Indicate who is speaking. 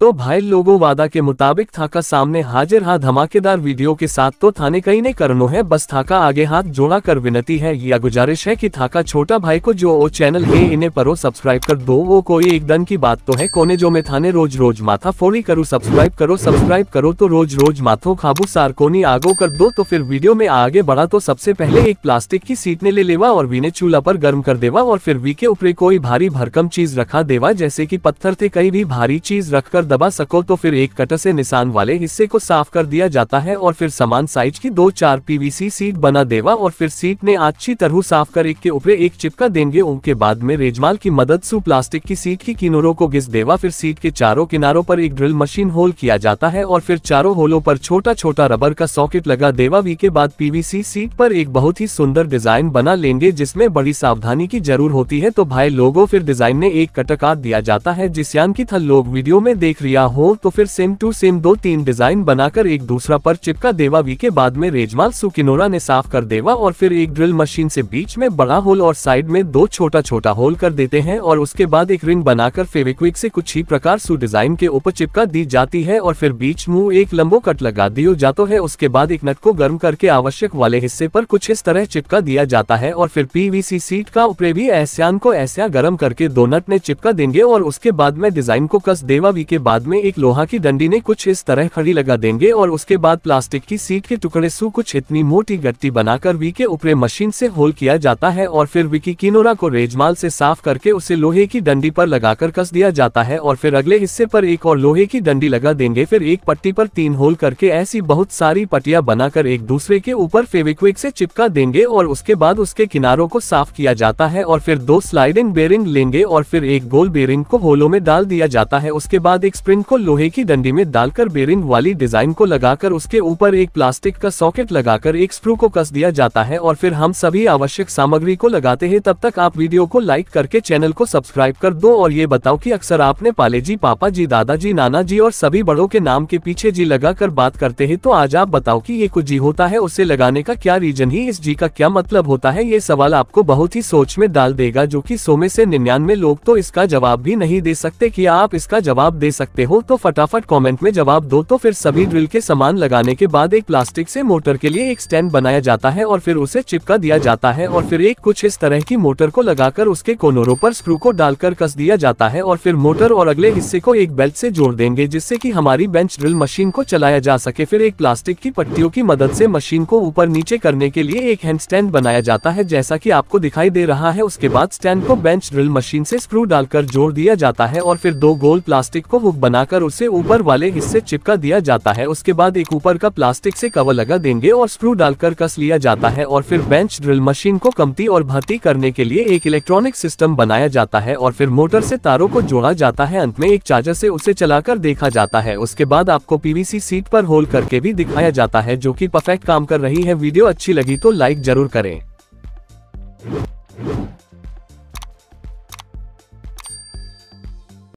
Speaker 1: तो भाई लोगों वादा के मुताबिक थाका सामने हाजिर हा धमाकेदार वीडियो के साथ तो थाने कई ने करनो है बस थाका आगे हाथ जोड़ा कर विनती है या गुजारिश है कि थाका छोटा भाई को जो ओ चैनल है इन्हें परो सब्सक्राइब कर दो वो कोई एक दिन की बात तो है कोने जो में थाने रोज रोज माथा फोड़ी करो सब्सक्राइब करो सब्सक्राइब करो तो रोज रोज माथो खाबू सारकोनी आगो कर दो तो फिर वीडियो में आगे बढ़ा तो सबसे पहले एक प्लास्टिक की सीट ने ले लेवा और वी ने चूल्हा पर गर्म कर देवा और फिर वी के ऊपर कोई भारी भरकम चीज रखा देवा जैसे की पत्थर थे कई भी भारी चीज रख कर दबा सको तो फिर एक कटर से निशान वाले हिस्से को साफ कर दिया जाता है और फिर समान साइज की दो चार पीवीसी सीट बना देवा और फिर सीट ने अच्छी तरह साफ कर एक के ऊपर एक चिपका देंगे उनके बाद में रेजमाल की मदद से प्लास्टिक की सीट की किनोरों को घिस देवा फिर सीट के चारों किनारों पर एक ड्रिल मशीन होल किया जाता है और फिर चारों होलों पर छोटा छोटा रबर का सॉकेट लगा देवा वी के बाद पीवीसी सीट पर एक बहुत ही सुंदर डिजाइन बना लेंगे जिसमें बड़ी सावधानी की जरूर होती है तो भाई लोगों फिर डिजाइन ने एक कटकाट दिया जाता है जिस यान की थल लोग वीडियो में देख दिख रिया हो तो फिर सेम टू सेम दो तीन डिजाइन बनाकर एक दूसरा पर चिपका देवा वी के बाद में रेजमाल सुकिनोरा ने साफ कर देवा और फिर एक ड्रिल मशीन से बीच में बड़ा होल और साइड में दो छोटा छोटा होल कर देते हैं और उसके बाद एक रिंग बनाकर फेविक्विक से कुछ ही प्रकार सु डिजाइन के ऊपर चिपका दी जाती है और फिर बीच मुंह एक लंबो कट लगा दियो जाता है उसके बाद एक नट को गर्म करके आवश्यक वाले हिस्से पर कुछ इस तरह चिपका दिया जाता है और फिर पीवीसी सीट का ऊपर भी ऐसा को ऐसा गर्म करके दो नट ने चिपका देंगे और उसके बाद में डिजाइन को कस देवा वी के बाद में एक लोहा की डंडी ने कुछ इस तरह खड़ी लगा देंगे और उसके बाद प्लास्टिक की सीट के टुकड़े सु कुछ इतनी मोटी गट्टी बनाकर वी के ऊपर मशीन से होल किया जाता है और फिर विकी किनोरा को रेजमाल से साफ करके उसे लोहे की डंडी पर लगाकर कस दिया जाता है और फिर अगले हिस्से पर एक और लोहे की डंडी लगा देंगे फिर एक पट्टी पर तीन होल करके ऐसी बहुत सारी पट्टिया बनाकर एक दूसरे के ऊपर फेविक्विक से चिपका देंगे और उसके बाद उसके किनारों को साफ किया जाता है और फिर दो स्लाइडिंग बेरिंग लेंगे और फिर एक गोल बेरिंग को होलों में डाल दिया जाता है उसके बाद एक स्प्रिंग को लोहे की डंडी में डालकर बेरिंग वाली डिजाइन को लगाकर उसके ऊपर एक प्लास्टिक का सॉकेट लगाकर एक स्प्रू को कस दिया जाता है और फिर हम सभी आवश्यक सामग्री को लगाते हैं तब तक आप वीडियो को लाइक करके चैनल को सब्सक्राइब कर दो और ये बताओ की अक्सर आपने पाले जी पापा जी दादाजी नाना जी और सभी बड़ों के नाम के पीछे जी लगा बात करते हैं तो आज आप बताओ की ये कुछ जी होता है उसे लगाने का क्या रीजन ही इस जी का क्या मतलब होता है ये सवाल आपको बहुत ही सोच में डाल देगा जो की सोमे ऐसी से निन्यानवे लोग तो इसका जवाब भी नहीं दे सकते की आप इसका जवाब दे सकते सकते हो तो फटाफट कॉमेंट में जवाब दो तो फिर सभी ड्रिल के सामान लगाने के बाद एक प्लास्टिक से मोटर के लिए एक स्टैंड बनाया जाता है और फिर उसे चिपका दिया जाता है और फिर एक कुछ इस तरह की मोटर को लगाकर उसके कोनोरों पर स्क्रू को डालकर कस दिया जाता है और फिर मोटर और अगले हिस्से को एक बेल्ट से जोड़ देंगे जिससे की हमारी बेंच ड्रिल मशीन को चलाया जा सके फिर एक प्लास्टिक की पट्टियों की मदद से मशीन को ऊपर नीचे करने के लिए एक हैंड स्टैंड बनाया जाता है जैसा की आपको दिखाई दे रहा है उसके बाद स्टैंड को बेंच ड्रिल मशीन से स्क्रू डालकर जोड़ दिया जाता है और फिर दो गोल प्लास्टिक को हुक बनाकर उसे ऊपर वाले हिस्से चिपका दिया जाता है उसके बाद एक ऊपर का प्लास्टिक से कवर लगा देंगे और स्क्रू डालकर कस लिया जाता है और फिर बेंच ड्रिल मशीन को कमती और भर्ती करने के लिए एक इलेक्ट्रॉनिक सिस्टम बनाया जाता है और फिर मोटर से तारों को जोड़ा जाता है अंत में एक चार्जर से उसे चलाकर देखा जाता है उसके बाद आपको पीवीसी सीट पर होल करके भी दिखाया जाता है जो की परफेक्ट काम कर रही है वीडियो अच्छी लगी तो लाइक जरूर करें